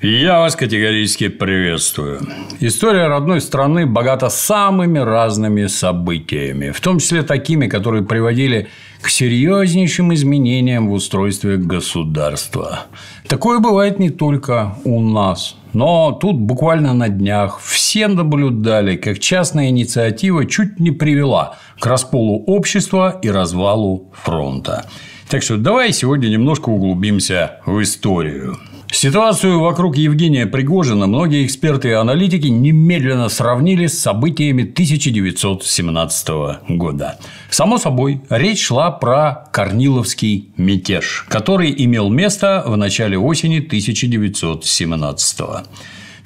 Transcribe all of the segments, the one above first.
Я вас категорически приветствую. История родной страны богата самыми разными событиями, в том числе такими, которые приводили к серьезнейшим изменениям в устройстве государства. Такое бывает не только у нас. Но тут буквально на днях все наблюдали, как частная инициатива чуть не привела к расколу общества и развалу фронта. Так что давай сегодня немножко углубимся в историю. Ситуацию вокруг Евгения Пригожина многие эксперты и аналитики немедленно сравнили с событиями 1917 года. Само собой, речь шла про Корниловский мятеж, который имел место в начале осени 1917 года.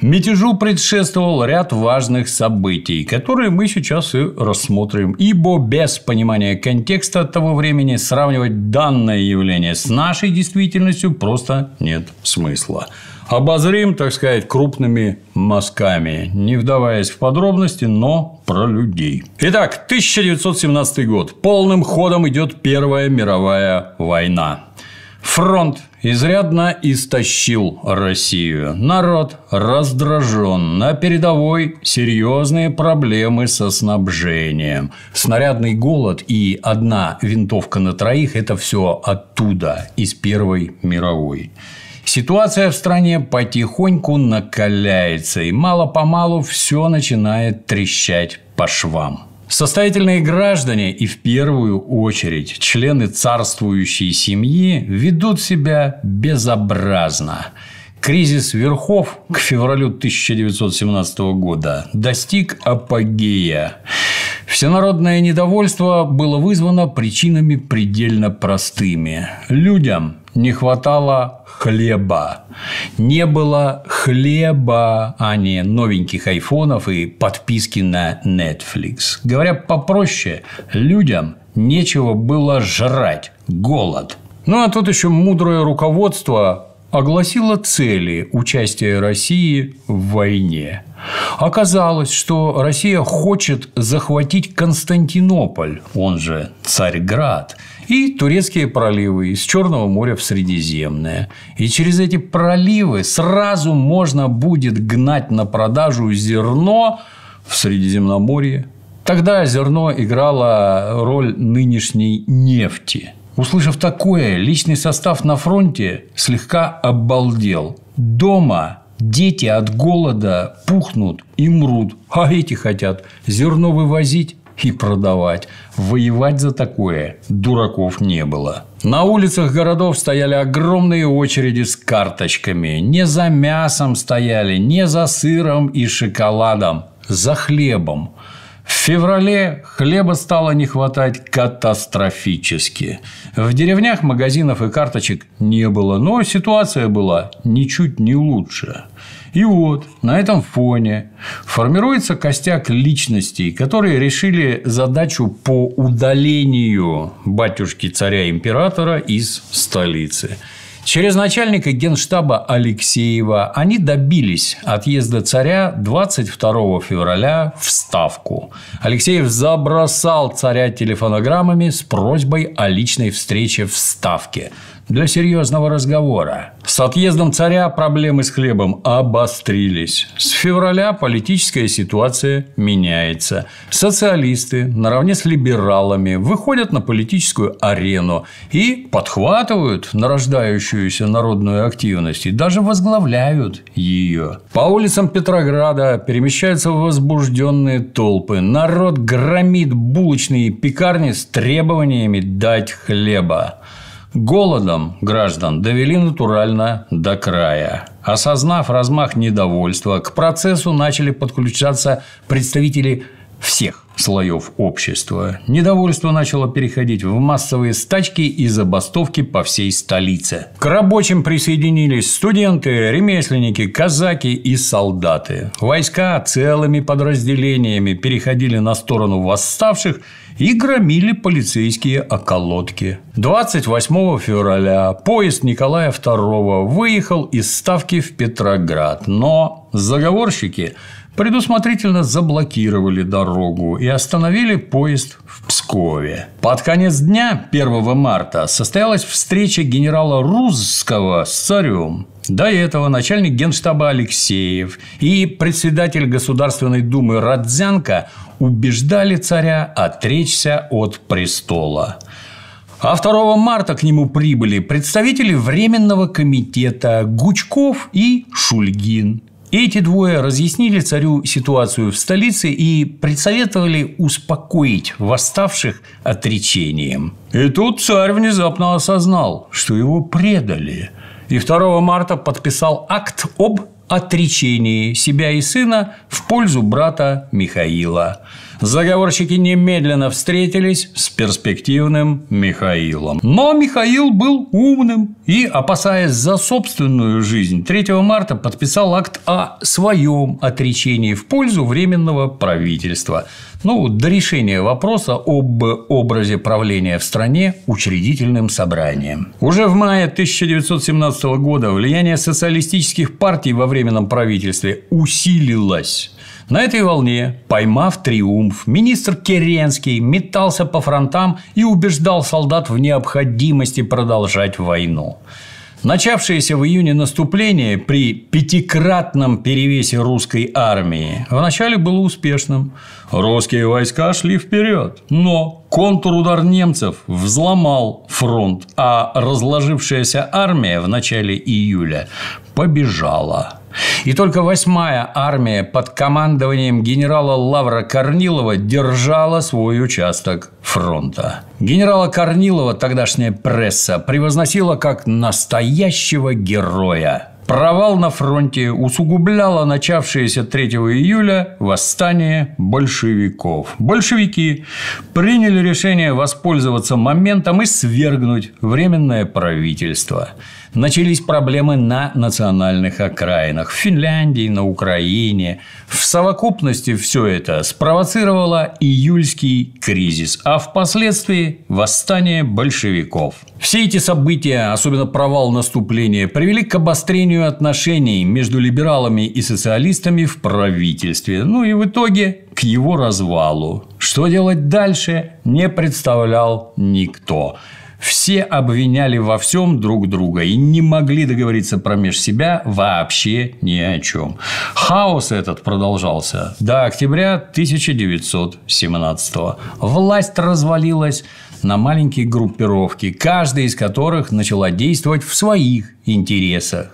Мятежу предшествовал ряд важных событий, которые мы сейчас и рассмотрим, ибо без понимания контекста того времени сравнивать данное явление с нашей действительностью просто нет смысла. Обозрим, так сказать, крупными мазками, не вдаваясь в подробности, но про людей. Итак, 1917 год. Полным ходом идет Первая мировая война. Фронт изрядно истощил Россию. Народ раздражен. На передовой серьезные проблемы со снабжением. Снарядный голод и одна винтовка на троих – это все оттуда, из Первой мировой. Ситуация в стране потихоньку накаляется, и мало-помалу все начинает трещать по швам. Состоятельные граждане и в первую очередь члены царствующей семьи ведут себя безобразно. Кризис верхов к февралю 1917 года достиг апогея. Всенародное недовольство было вызвано причинами предельно простыми. Людям не хватало хлеба. Не было хлеба, а не новеньких айфонов и подписки на Netflix. Говоря попроще, людям нечего было жрать. Голод. Ну, а тут еще мудрое руководство огласила цели участия России в войне. Оказалось, что Россия хочет захватить Константинополь, он же Царьград, и турецкие проливы из Черного моря в Средиземное. И через эти проливы сразу можно будет гнать на продажу зерно в Средиземноморье. Тогда зерно играло роль нынешней нефти – Услышав такое, личный состав на фронте слегка обалдел. Дома дети от голода пухнут и мрут, а эти хотят зерно вывозить и продавать. Воевать за такое дураков не было. На улицах городов стояли огромные очереди с карточками. Не за мясом стояли, не за сыром и шоколадом, за хлебом. В феврале хлеба стало не хватать катастрофически. В деревнях магазинов и карточек не было, но ситуация была ничуть не лучше. И вот на этом фоне формируется костяк личностей, которые решили задачу по удалению батюшки царя-императора из столицы. Через начальника генштаба Алексеева они добились отъезда царя 22 февраля в Ставку. Алексеев забросал царя телефонограммами с просьбой о личной встрече в Ставке для серьезного разговора. С отъездом царя проблемы с хлебом обострились. С февраля политическая ситуация меняется. Социалисты наравне с либералами выходят на политическую арену и подхватывают нарождающуюся народную активность и даже возглавляют ее. По улицам Петрограда перемещаются возбужденные толпы. Народ громит булочные пекарни с требованиями дать хлеба. Голодом граждан довели натурально до края. Осознав размах недовольства, к процессу начали подключаться представители всех слоев общества. Недовольство начало переходить в массовые стачки и забастовки по всей столице. К рабочим присоединились студенты, ремесленники, казаки и солдаты. Войска целыми подразделениями переходили на сторону восставших – и громили полицейские околотки. 28 февраля поезд Николая II выехал из Ставки в Петроград, но заговорщики предусмотрительно заблокировали дорогу и остановили поезд в Пскове. Под конец дня, 1 марта, состоялась встреча генерала Рузского с царем. До этого начальник генштаба Алексеев и председатель Государственной Думы Родзянко убеждали царя отречься от престола. А 2 марта к нему прибыли представители Временного комитета Гучков и Шульгин. Эти двое разъяснили царю ситуацию в столице и предсоветовали успокоить восставших отречением. И тут царь внезапно осознал, что его предали. И 2 марта подписал акт об отречении себя и сына в пользу брата Михаила. Заговорщики немедленно встретились с перспективным Михаилом. Но Михаил был умным и, опасаясь за собственную жизнь, 3 марта подписал акт о своем отречении в пользу Временного правительства. Ну, до решения вопроса об образе правления в стране учредительным собранием. Уже в мае 1917 года влияние социалистических партий во Временном правительстве усилилось. На этой волне, поймав триумф, министр Керенский метался по фронтам и убеждал солдат в необходимости продолжать войну. Начавшееся в июне наступление при пятикратном перевесе русской армии вначале было успешным. Русские войска шли вперед, но контрудар немцев взломал фронт, а разложившаяся армия в начале июля побежала. И только восьмая армия под командованием генерала Лавра Корнилова держала свой участок фронта. Генерала Корнилова тогдашняя пресса превозносила как настоящего героя Провал на фронте усугубляло начавшееся 3 июля восстание большевиков. Большевики приняли решение воспользоваться моментом и свергнуть временное правительство. Начались проблемы на национальных окраинах – в Финляндии, на Украине. В совокупности все это спровоцировало июльский кризис, а впоследствии – восстание большевиков. Все эти события, особенно провал наступления, привели к обострению выяснению отношений между либералами и социалистами в правительстве, ну и в итоге к его развалу. Что делать дальше, не представлял никто. Все обвиняли во всем друг друга и не могли договориться промеж себя вообще ни о чем. Хаос этот продолжался до октября 1917 -го. Власть развалилась на маленькие группировки, каждая из которых начала действовать в своих интересах.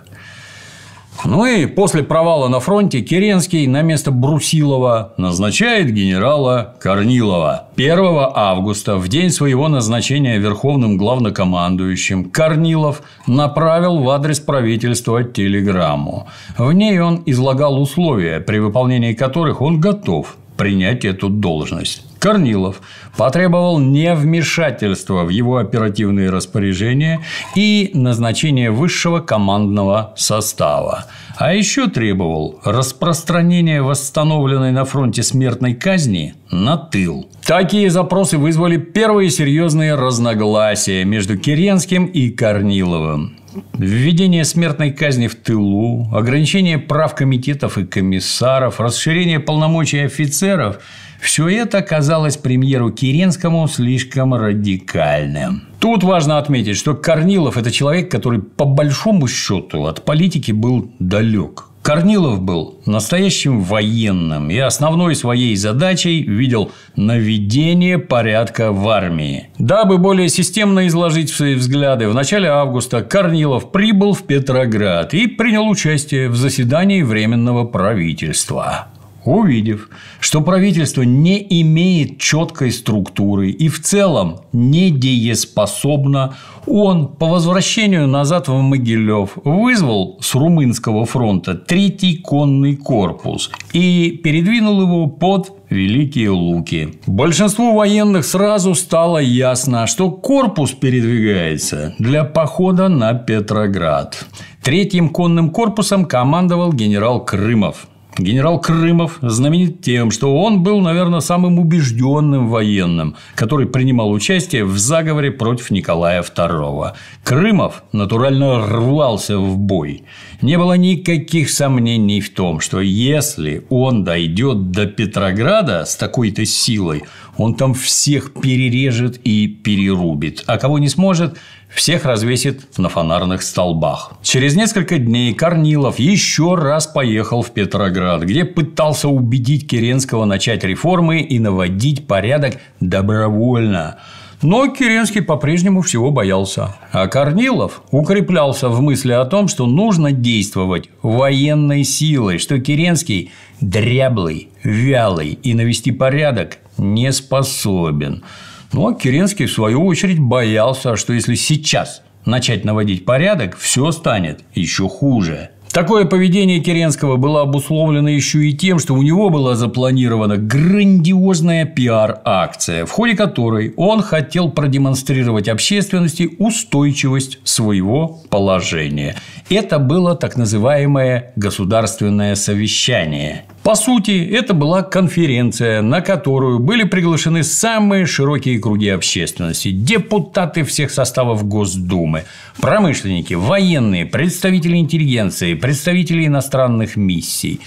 Ну и после провала на фронте Керенский на место Брусилова назначает генерала Корнилова. 1 августа, в день своего назначения верховным главнокомандующим, Корнилов направил в адрес правительства телеграмму. В ней он излагал условия, при выполнении которых он готов принять эту должность. Корнилов потребовал невмешательства в его оперативные распоряжения и назначение высшего командного состава. А еще требовал распространения восстановленной на фронте смертной казни на тыл. Такие запросы вызвали первые серьезные разногласия между Керенским и Корниловым. Введение смертной казни в тылу, ограничение прав комитетов и комиссаров, расширение полномочий офицеров – все это казалось премьеру Керенскому слишком радикальным. Тут важно отметить, что Корнилов – это человек, который по большому счету от политики был далек. Корнилов был настоящим военным и основной своей задачей видел наведение порядка в армии. Дабы более системно изложить свои взгляды, в начале августа Корнилов прибыл в Петроград и принял участие в заседании Временного правительства. Увидев, что правительство не имеет четкой структуры и в целом не дееспособно, он по возвращению назад в Могилев вызвал с Румынского фронта третий конный корпус и передвинул его под Великие Луки. Большинству военных сразу стало ясно, что корпус передвигается для похода на Петроград. Третьим конным корпусом командовал генерал Крымов. Генерал Крымов знаменит тем, что он был, наверное, самым убежденным военным, который принимал участие в заговоре против Николая II. Крымов натурально рвался в бой не было никаких сомнений в том, что если он дойдет до Петрограда с такой-то силой, он там всех перережет и перерубит, а кого не сможет, всех развесит на фонарных столбах. Через несколько дней Корнилов еще раз поехал в Петроград, где пытался убедить Керенского начать реформы и наводить порядок добровольно – но Керенский по-прежнему всего боялся. А Корнилов укреплялся в мысли о том, что нужно действовать военной силой, что Керенский дряблый, вялый и навести порядок не способен. Но Керенский, в свою очередь, боялся, что если сейчас начать наводить порядок, все станет еще хуже. Такое поведение Керенского было обусловлено еще и тем, что у него была запланирована грандиозная пиар-акция, в ходе которой он хотел продемонстрировать общественности устойчивость своего положения. Это было так называемое государственное совещание по сути, это была конференция, на которую были приглашены самые широкие круги общественности, депутаты всех составов Госдумы, промышленники, военные, представители интеллигенции, представители иностранных миссий.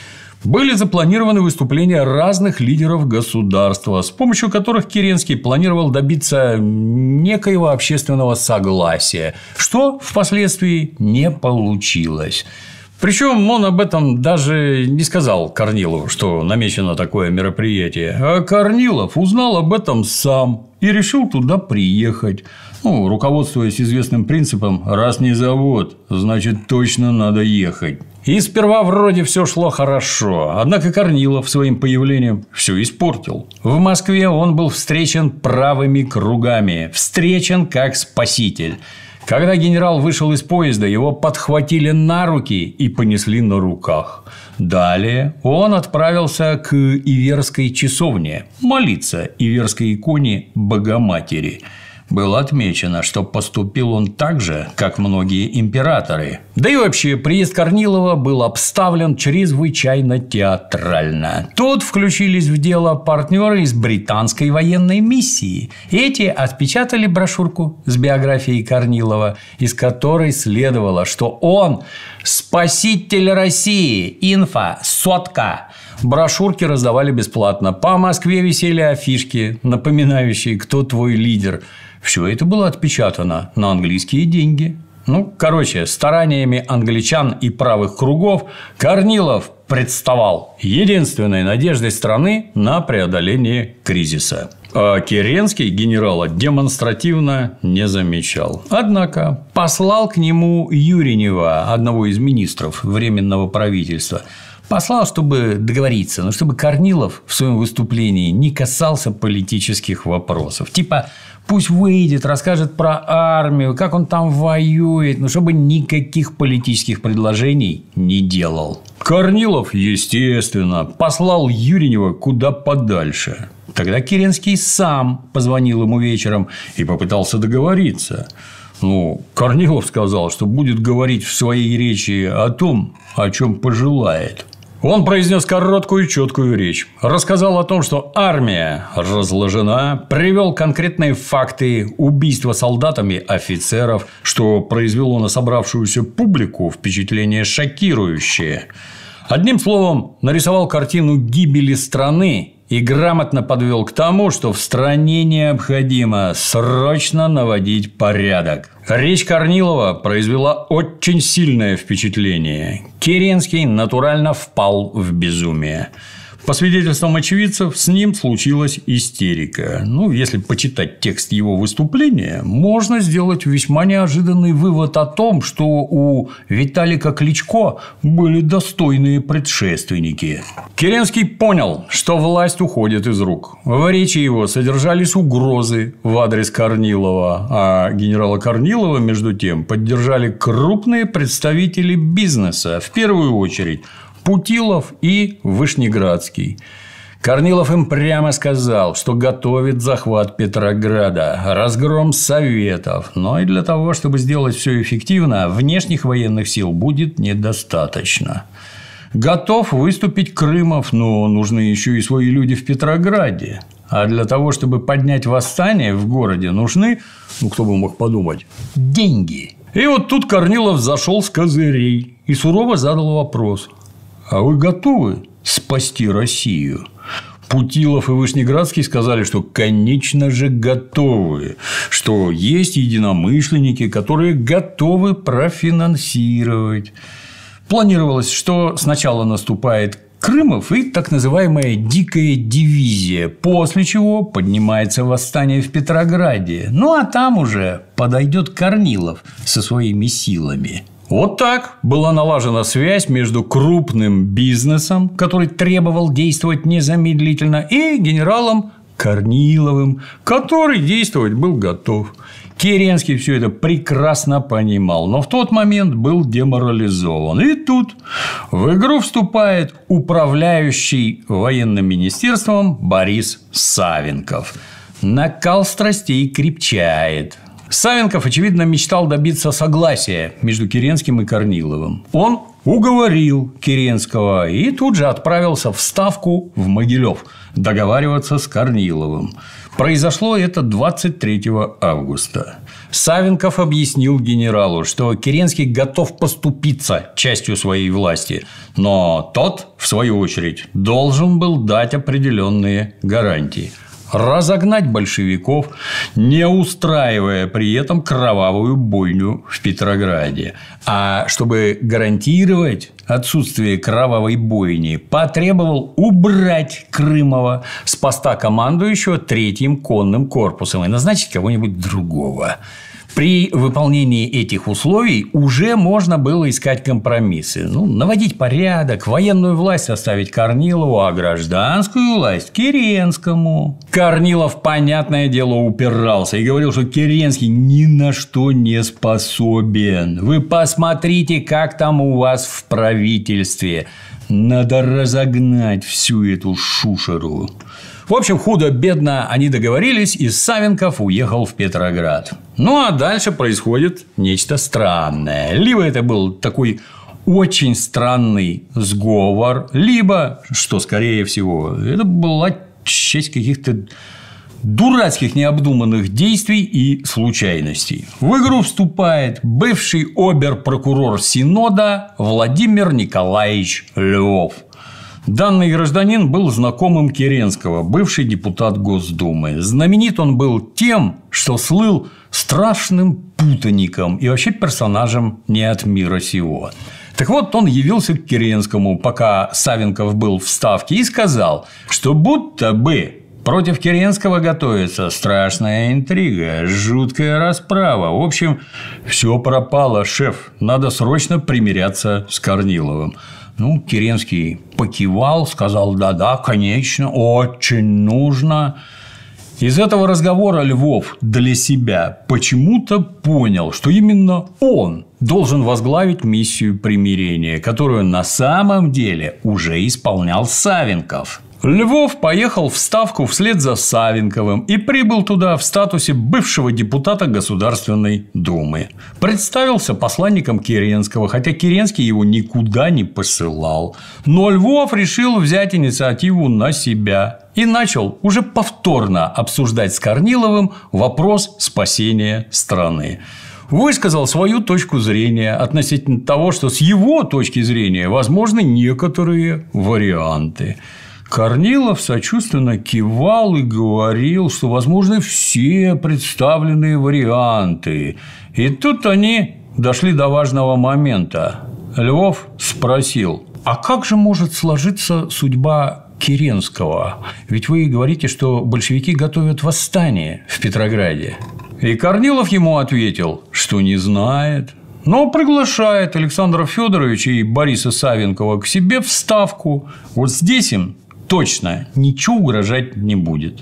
Были запланированы выступления разных лидеров государства, с помощью которых Керенский планировал добиться некоего общественного согласия, что впоследствии не получилось. Причем он об этом даже не сказал Корнилову, что намечено такое мероприятие. А Корнилов узнал об этом сам и решил туда приехать. Ну, руководствуясь известным принципом «раз не завод, значит, точно надо ехать». И сперва вроде все шло хорошо, однако Корнилов своим появлением все испортил. В Москве он был встречен правыми кругами, встречен как спаситель. Когда генерал вышел из поезда, его подхватили на руки и понесли на руках. Далее он отправился к Иверской часовне молиться Иверской иконе Богоматери – было отмечено, что поступил он так же, как многие императоры. Да и вообще, приезд Корнилова был обставлен чрезвычайно театрально. Тут включились в дело партнеры из британской военной миссии. Эти отпечатали брошюрку с биографией Корнилова, из которой следовало, что он – спаситель России, инфа, сотка. Брошюрки раздавали бесплатно. По Москве висели афишки, напоминающие, кто твой лидер. Все это было отпечатано на английские деньги. Ну, короче, стараниями англичан и правых кругов Корнилов представал единственной надеждой страны на преодоление кризиса. А Керенский генерала демонстративно не замечал. Однако послал к нему Юринева, одного из министров Временного правительства, послал, чтобы договориться, но чтобы Корнилов в своем выступлении не касался политических вопросов. Типа, пусть выйдет, расскажет про армию, как он там воюет, но чтобы никаких политических предложений не делал. Корнилов, естественно, послал Юринева куда подальше. Тогда Керенский сам позвонил ему вечером и попытался договориться. Ну, Корнилов сказал, что будет говорить в своей речи о том, о чем пожелает. Он произнес короткую и четкую речь. Рассказал о том, что армия разложена, привел конкретные факты убийства солдатами офицеров, что произвело на собравшуюся публику впечатление шокирующее. Одним словом, нарисовал картину гибели страны и грамотно подвел к тому, что в стране необходимо срочно наводить порядок. Речь Корнилова произвела очень сильное впечатление. Керенский натурально впал в безумие. По свидетельствам очевидцев, с ним случилась истерика. Ну, если почитать текст его выступления, можно сделать весьма неожиданный вывод о том, что у Виталика Кличко были достойные предшественники. Керенский понял, что власть уходит из рук. В речи его содержались угрозы в адрес Корнилова, а генерала Корнилова, между тем, поддержали крупные представители бизнеса, в первую очередь – Путилов и Вышнеградский. Корнилов им прямо сказал, что готовит захват Петрограда, разгром Советов, но и для того, чтобы сделать все эффективно, внешних военных сил будет недостаточно. Готов выступить Крымов, но нужны еще и свои люди в Петрограде. А для того, чтобы поднять восстание в городе, нужны, ну, кто бы мог подумать, деньги. И вот тут Корнилов зашел с козырей и сурово задал вопрос – а вы готовы спасти Россию? Путилов и Вышнеградский сказали, что, конечно же, готовы, что есть единомышленники, которые готовы профинансировать. Планировалось, что сначала наступает Крымов и так называемая «дикая дивизия», после чего поднимается восстание в Петрограде. Ну, а там уже подойдет Корнилов со своими силами. Вот так была налажена связь между крупным бизнесом, который требовал действовать незамедлительно, и генералом Корниловым, который действовать был готов. Керенский все это прекрасно понимал, но в тот момент был деморализован. И тут в игру вступает управляющий военным министерством Борис Савенков. Накал страстей крепчает. Савенков, очевидно, мечтал добиться согласия между Керенским и Корниловым. Он уговорил Керенского и тут же отправился в Ставку в Могилев договариваться с Корниловым. Произошло это 23 августа. Савенков объяснил генералу, что Керенский готов поступиться частью своей власти, но тот, в свою очередь, должен был дать определенные гарантии – разогнать большевиков, не устраивая при этом кровавую бойню в Петрограде. А чтобы гарантировать отсутствие кровавой бойни, потребовал убрать Крымова с поста командующего третьим конным корпусом и назначить кого-нибудь другого. При выполнении этих условий уже можно было искать компромиссы. Ну, наводить порядок, военную власть оставить Корнилову, а гражданскую власть – Керенскому. Корнилов, понятное дело, упирался и говорил, что Керенский ни на что не способен. Вы посмотрите, как там у вас в правительстве. Надо разогнать всю эту шушеру. В общем, худо-бедно они договорились, и Савенков уехал в Петроград. Ну, а дальше происходит нечто странное. Либо это был такой очень странный сговор, либо, что скорее всего, это была часть каких-то дурацких необдуманных действий и случайностей. В игру вступает бывший обер-прокурор Синода Владимир Николаевич Львов – Данный гражданин был знакомым Керенского, бывший депутат Госдумы. Знаменит он был тем, что слыл страшным путаником и вообще персонажем не от мира сего. Так вот, он явился к Керенскому, пока Савенков был в Ставке, и сказал, что будто бы Против Керенского готовится страшная интрига, жуткая расправа. В общем, все пропало, шеф. Надо срочно примиряться с Корниловым. Ну, Керенский покивал, сказал, да-да, конечно, очень нужно. Из этого разговора Львов для себя почему-то понял, что именно он должен возглавить миссию примирения, которую на самом деле уже исполнял Савенков. Львов поехал в Ставку вслед за Савенковым и прибыл туда в статусе бывшего депутата Государственной Думы. Представился посланником Керенского, хотя Керенский его никуда не посылал. Но Львов решил взять инициативу на себя и начал уже повторно обсуждать с Корниловым вопрос спасения страны высказал свою точку зрения относительно того, что с его точки зрения возможны некоторые варианты. Корнилов сочувственно кивал и говорил, что возможны все представленные варианты. И тут они дошли до важного момента. Львов спросил, а как же может сложиться судьба Керенского? Ведь вы говорите, что большевики готовят восстание в Петрограде. И Корнилов ему ответил, что не знает, но приглашает Александра Федоровича и Бориса Савенкова к себе в Ставку. Вот здесь им точно ничего угрожать не будет.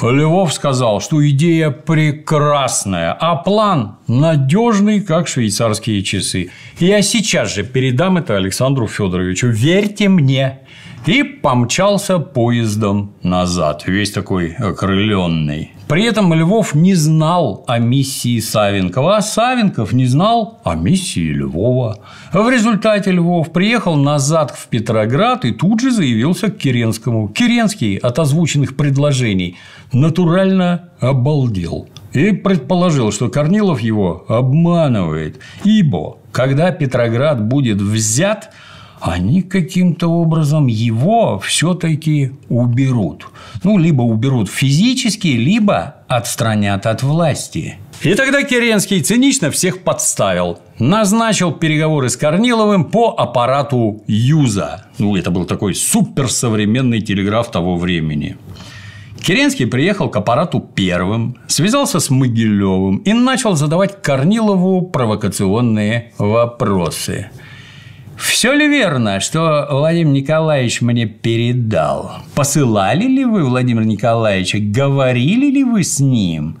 Львов сказал, что идея прекрасная, а план надежный, как швейцарские часы. Я сейчас же передам это Александру Федоровичу. Верьте мне, и помчался поездом назад, весь такой окрыленный. При этом Львов не знал о миссии Савенкова, а Савенков не знал о миссии Львова. В результате Львов приехал назад в Петроград и тут же заявился к Керенскому. Керенский от озвученных предложений натурально обалдел и предположил, что Корнилов его обманывает, ибо когда Петроград будет взят – они каким-то образом его все-таки уберут. Ну, либо уберут физически, либо отстранят от власти. И тогда Керенский цинично всех подставил. Назначил переговоры с Корниловым по аппарату Юза. Ну, это был такой суперсовременный телеграф того времени. Керенский приехал к аппарату первым, связался с Могилевым и начал задавать Корнилову провокационные вопросы. Все ли верно, что Владимир Николаевич мне передал? Посылали ли вы Владимира Николаевича? Говорили ли вы с ним?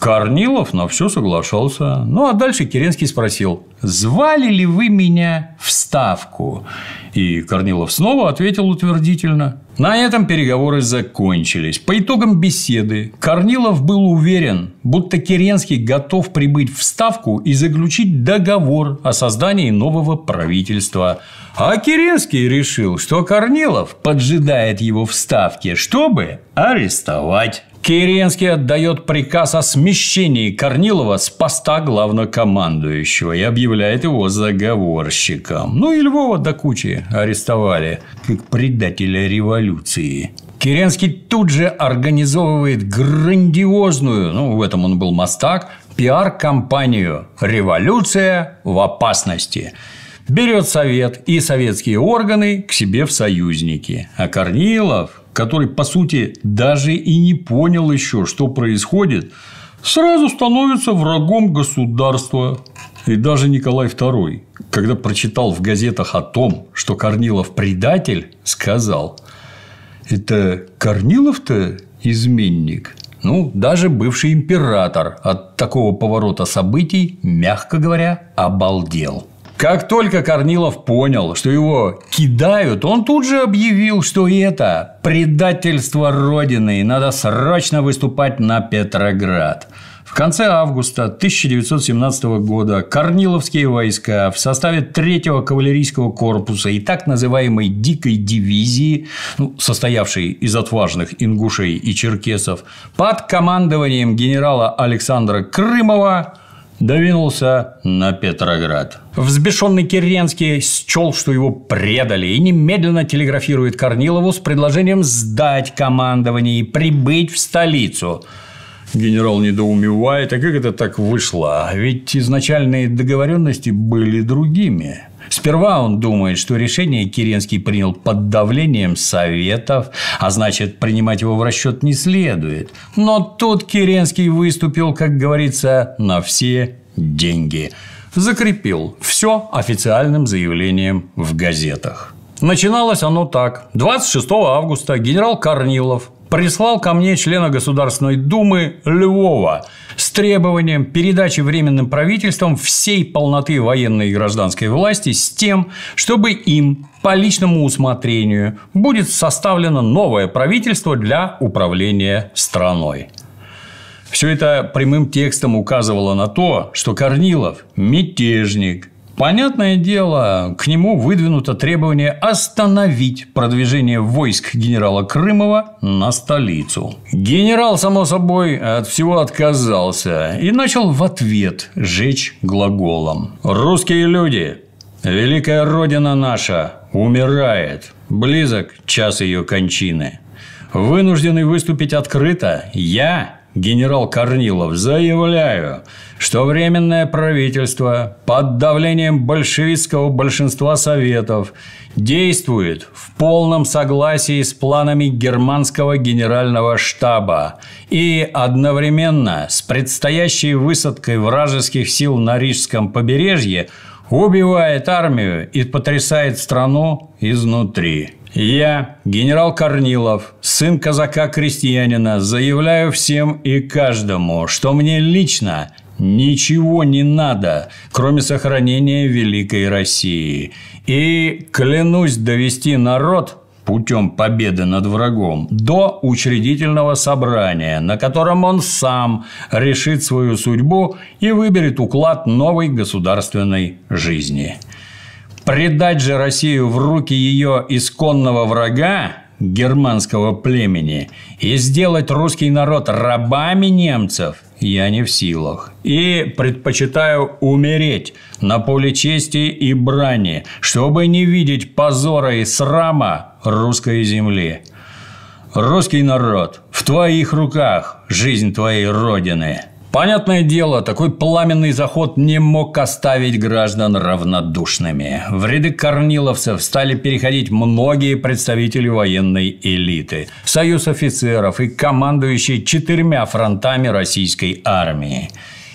Корнилов на все соглашался. Ну, а дальше Керенский спросил, звали ли вы меня в Ставку? И Корнилов снова ответил утвердительно. На этом переговоры закончились. По итогам беседы Корнилов был уверен, будто Керенский готов прибыть в Ставку и заключить договор о создании нового правительства. А Керенский решил, что Корнилов поджидает его в Ставке, чтобы арестовать. Керенский отдает приказ о смещении Корнилова с поста главнокомандующего и объявляет его заговорщиком. Ну и Львова до кучи арестовали, как предателя революции. Керенский тут же организовывает грандиозную, ну, в этом он был мастак, пиар-компанию «Революция в опасности». Берет совет и советские органы к себе в союзники. А Корнилов который, по сути, даже и не понял еще, что происходит, сразу становится врагом государства. И даже Николай II, когда прочитал в газетах о том, что Корнилов предатель, сказал, это Корнилов-то изменник. Ну, даже бывший император от такого поворота событий, мягко говоря, обалдел. Как только Корнилов понял, что его кидают, он тут же объявил, что это предательство Родины, и надо срочно выступать на Петроград. В конце августа 1917 года Корниловские войска в составе 3-го кавалерийского корпуса и так называемой «дикой дивизии», ну, состоявшей из отважных ингушей и черкесов, под командованием генерала Александра Крымова Довинулся на Петроград. Взбешенный Керенский счел, что его предали, и немедленно телеграфирует Корнилову с предложением сдать командование и прибыть в столицу. Генерал недоумевает, а как это так вышло? Ведь изначальные договоренности были другими. Сперва он думает, что решение Керенский принял под давлением советов, а значит, принимать его в расчет не следует. Но тут Керенский выступил, как говорится, на все деньги. Закрепил все официальным заявлением в газетах. Начиналось оно так. 26 августа генерал Корнилов прислал ко мне члена Государственной Думы Львова – с требованием передачи временным правительствам всей полноты военной и гражданской власти с тем, чтобы им по личному усмотрению будет составлено новое правительство для управления страной. Все это прямым текстом указывало на то, что Корнилов – мятежник, Понятное дело, к нему выдвинуто требование остановить продвижение войск генерала Крымова на столицу. Генерал, само собой, от всего отказался и начал в ответ жечь глаголом. «Русские люди, великая родина наша умирает. Близок час ее кончины. Вынужденный выступить открыто, я, генерал Корнилов, заявляю – что Временное правительство под давлением большевистского большинства Советов действует в полном согласии с планами германского генерального штаба и одновременно с предстоящей высадкой вражеских сил на Рижском побережье убивает армию и потрясает страну изнутри. Я, генерал Корнилов, сын казака-крестьянина, заявляю всем и каждому, что мне лично Ничего не надо, кроме сохранения великой России. И клянусь довести народ путем победы над врагом до учредительного собрания, на котором он сам решит свою судьбу и выберет уклад новой государственной жизни. Предать же Россию в руки ее исконного врага германского племени и сделать русский народ рабами немцев – я не в силах. И предпочитаю умереть на поле чести и брани, чтобы не видеть позора и срама русской земли. Русский народ, в твоих руках жизнь твоей Родины. Понятное дело, такой пламенный заход не мог оставить граждан равнодушными. В ряды корниловцев стали переходить многие представители военной элиты, союз офицеров и командующие четырьмя фронтами российской армии.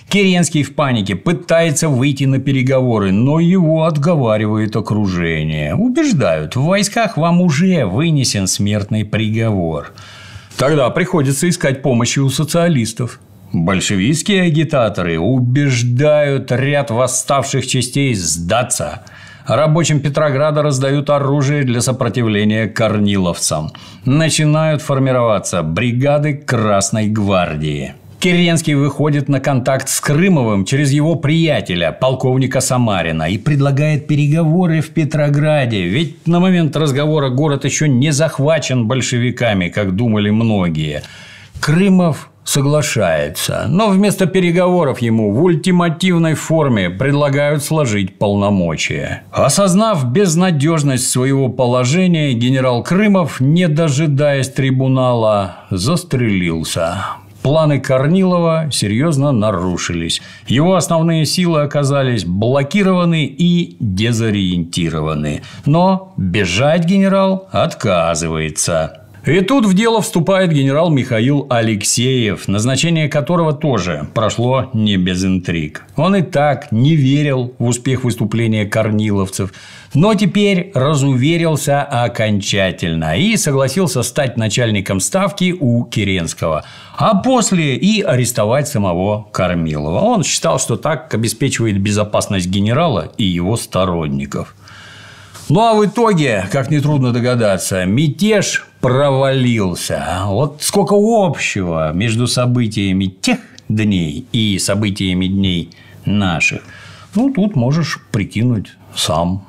Керенский в панике пытается выйти на переговоры, но его отговаривает окружение. Убеждают, в войсках вам уже вынесен смертный приговор. Тогда приходится искать помощи у социалистов – Большевистские агитаторы убеждают ряд восставших частей сдаться. Рабочим Петрограда раздают оружие для сопротивления корниловцам. Начинают формироваться бригады Красной гвардии. Керенский выходит на контакт с Крымовым через его приятеля, полковника Самарина, и предлагает переговоры в Петрограде, ведь на момент разговора город еще не захвачен большевиками, как думали многие. Крымов соглашается, но вместо переговоров ему в ультимативной форме предлагают сложить полномочия. Осознав безнадежность своего положения, генерал Крымов, не дожидаясь трибунала, застрелился. Планы Корнилова серьезно нарушились. Его основные силы оказались блокированы и дезориентированы. Но бежать генерал отказывается. И тут в дело вступает генерал Михаил Алексеев, назначение которого тоже прошло не без интриг. Он и так не верил в успех выступления корниловцев, но теперь разуверился окончательно и согласился стать начальником ставки у Керенского, а после и арестовать самого Кормилова. Он считал, что так обеспечивает безопасность генерала и его сторонников. Ну, а в итоге, как нетрудно догадаться, мятеж провалился. Вот сколько общего между событиями тех дней и событиями дней наших. Ну, тут можешь прикинуть сам.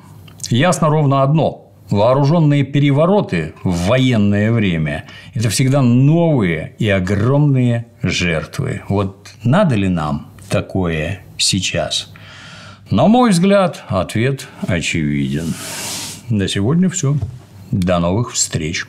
Ясно ровно одно. Вооруженные перевороты в военное время – это всегда новые и огромные жертвы. Вот надо ли нам такое сейчас? На мой взгляд, ответ очевиден. На сегодня все. До новых встреч!